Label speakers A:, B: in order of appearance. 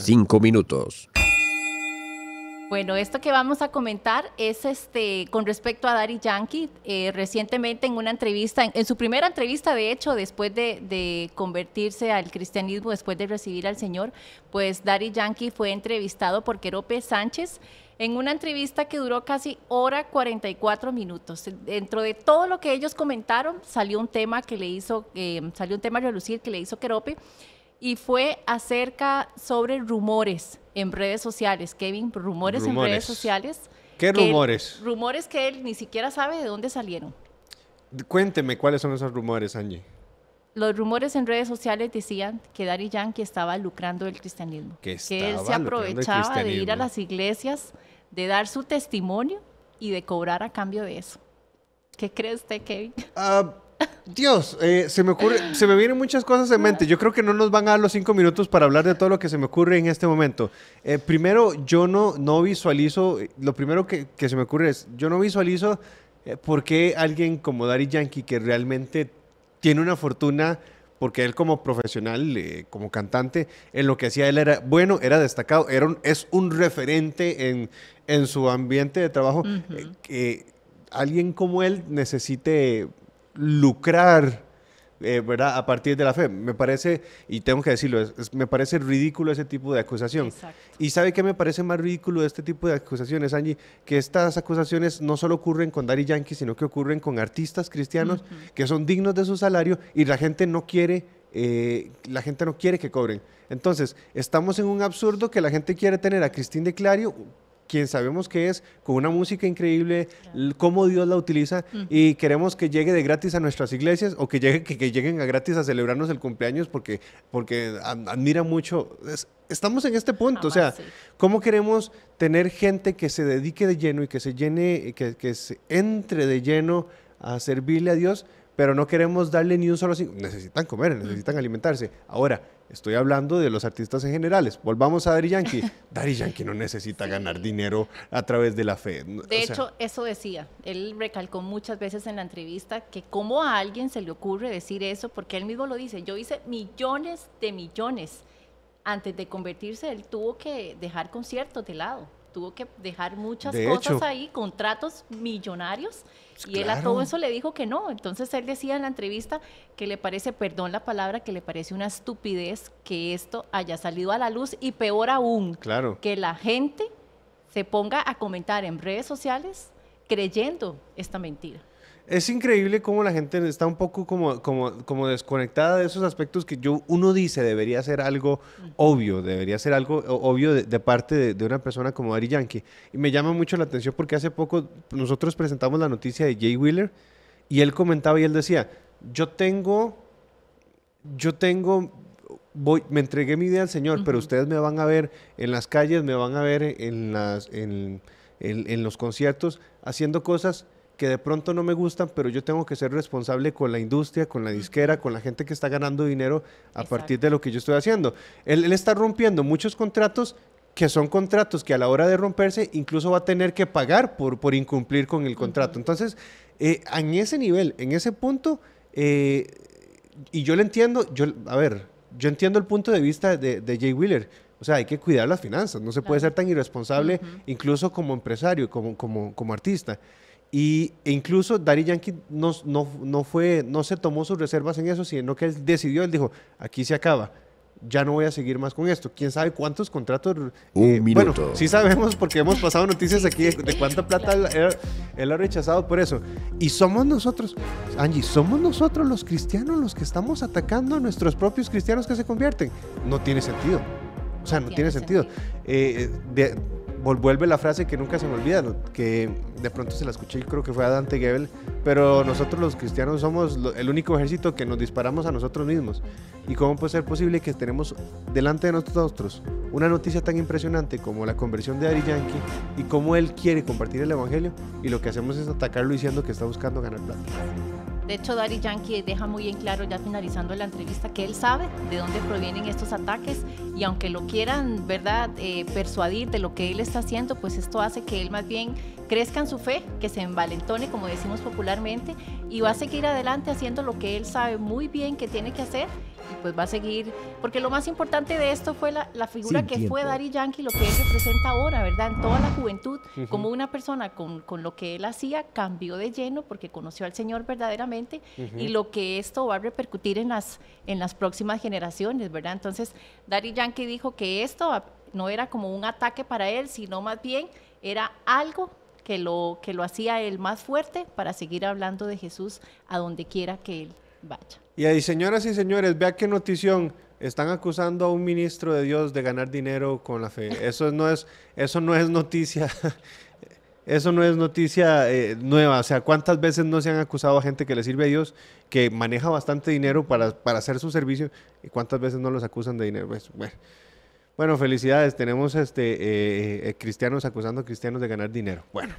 A: Cinco minutos.
B: Bueno, esto que vamos a comentar es este con respecto a Dari Yankee. Eh, recientemente en una entrevista, en, su primera entrevista, de hecho, después de, convertirse al cristianismo, después de recibir al Señor, pues Dari Yankee fue entrevistado por Querope Sánchez en una entrevista que duró casi hora 44 minutos. Dentro de todo lo que ellos comentaron, salió un tema que le hizo, eh, salió un tema relucir que le hizo Querope y fue acerca sobre rumores en redes sociales, Kevin, rumores, en redes sociales. ¿Qué rumores? rumores que él ni siquiera sabe de dónde salieron.
A: Cuénteme cuáles son esos rumores, Angie.
B: Los rumores en redes sociales decían que Daddy Yankee estaba lucrando el cristianismo.
A: Que, él se aprovechaba de ir a las
B: iglesias, de dar su testimonio y de cobrar a cambio de eso. ¿Qué cree usted, Kevin?
A: Ah... Dios, eh, se me ocurre, se me vienen muchas cosas en mente. Yo creo que no nos van a dar los cinco minutos para hablar de todo lo que se me ocurre en este momento. Eh, primero, yo no, no visualizo, eh, lo primero que, se me ocurre es, yo no visualizo por qué alguien como Daddy Yankee, que realmente tiene una fortuna, porque él como profesional, como cantante, en lo que hacía él era bueno, era destacado, es un referente en, su ambiente de trabajo, que alguien como él necesite lucrar eh, ¿verdad? a partir de la fe. Me parece, y tengo que decirlo, me parece ridículo ese tipo de acusación. Y sabe qué me parece más ridículo este tipo de acusaciones, Angie, que estas acusaciones no solo ocurren con Dari Yankee, sino que ocurren con artistas cristianos que son dignos de su salario y la gente no quiere eh, la gente no quiere que cobren. Entonces, estamos en un absurdo que la gente quiere tener a Cristín de Clario quien sabemos que es, con una música increíble, cómo Dios la utiliza y queremos que llegue de gratis a nuestras iglesias o que, llegue, que, lleguen a gratis a celebrarnos el cumpleaños porque, porque admira mucho. estamos en este punto, o sea, ¿cómo queremos tener gente que se dedique de lleno y que se llene, que se entre de lleno a servirle a Dios? pero no queremos darle ni un solo cinco. Necesitan comer, necesitan alimentarse. Ahora, estoy hablando de los artistas en generales. Volvamos a Daddy Yankee. Daddy Yankee no necesita ganar dinero a través de la fe. De hecho,
B: eso decía. Él recalcó muchas veces en la entrevista que cómo a alguien se le ocurre decir eso, porque él mismo lo dice. Yo hice millones de millones. Antes de convertirse, él tuvo que dejar conciertos de lado tuvo que dejar muchas cosas ahí, contratos millonarios, y él a todo eso le dijo que no. Entonces él decía en la entrevista que le parece, perdón la palabra, que le parece una estupidez que esto haya salido a la luz y peor aún,
A: claro. que
B: la gente se ponga a comentar en redes sociales creyendo esta mentira
A: es increíble cómo la gente está un poco como, como, como desconectada de esos aspectos que yo, uno dice debería ser algo obvio, debería ser algo obvio de, parte de, una persona como Ari Yankee. Y me llama mucho la atención porque hace poco nosotros presentamos la noticia de Jay Wheeler y él comentaba y él decía, yo tengo, yo tengo Voy, me entregué mi idea al Señor, pero ustedes me van a ver en las calles, me van a ver en, las, en los conciertos haciendo cosas que de pronto no me gustan, pero yo tengo que ser responsable con la industria, con la disquera, con la gente que está ganando dinero a partir de lo que yo estoy haciendo. Él, está rompiendo muchos contratos que son contratos que a la hora de romperse incluso va a tener que pagar por, por incumplir con el contrato. Entonces, eh, en ese nivel, en ese punto, eh, y yo le entiendo, yo, a ver, yo entiendo el punto de vista de, Jay Wheeler. O sea, hay que cuidar las finanzas, no se puede ser tan irresponsable, incluso como empresario, como, como, como artista. Y, incluso Dari Yankee no, no, no, fue, no se tomó sus reservas en eso, sino que él decidió, él dijo, aquí se acaba, ya no voy a seguir más con esto. ¿Quién sabe cuántos contratos? Eh, minuto. Bueno, sí sabemos porque hemos pasado noticias aquí de, cuánta plata él, ha rechazado por eso. Y somos nosotros, Angie, somos nosotros los cristianos los que estamos atacando a nuestros propios cristianos que se convierten. No tiene sentido. O sea, no tiene, sentido. Eh, de, vuelve la frase que nunca se me olvida, que de pronto se la escuché y creo que fue a Dante Gebel, pero nosotros los cristianos somos el único ejército que nos disparamos a nosotros mismos. ¿Y cómo puede ser posible que tenemos delante de nosotros una noticia tan impresionante como la conversión de Ari Yankee y cómo él quiere compartir el Evangelio y lo que hacemos es atacarlo diciendo que está buscando ganar plata?
B: De hecho, Dari Yankee deja muy bien claro ya finalizando la entrevista que él sabe de dónde provienen estos ataques y aunque lo quieran, ¿verdad?, eh, persuadir de lo que él está haciendo, pues esto hace que él más bien crezca en su fe, que se envalentone, como decimos popularmente, y va a seguir adelante haciendo lo que él sabe muy bien que tiene que hacer pues va a seguir, porque lo más importante de esto fue la, figura que fue Dari Yankee, lo que él representa ahora, ¿verdad? En toda la juventud, como una persona con, con, lo que él hacía, cambió de lleno porque conoció al Señor verdaderamente y lo que esto va a repercutir en las, en las próximas generaciones, ¿verdad? Entonces, Dari Yankee dijo que esto no era como un ataque para él, sino más bien era algo que lo, que lo hacía él más fuerte para seguir hablando de Jesús a donde quiera que él
A: y ahí, señoras y señores, vea qué notición. Están acusando a un ministro de Dios de ganar dinero con la fe. Eso no es, eso no es noticia. Eso no es noticia eh, nueva. O sea, ¿cuántas veces no se han acusado a gente que le sirve a Dios, que maneja bastante dinero para, hacer su servicio? ¿Y cuántas veces no los acusan de dinero? Pues, bueno. felicidades. Tenemos este, eh, eh, cristianos acusando a cristianos de ganar dinero. Bueno.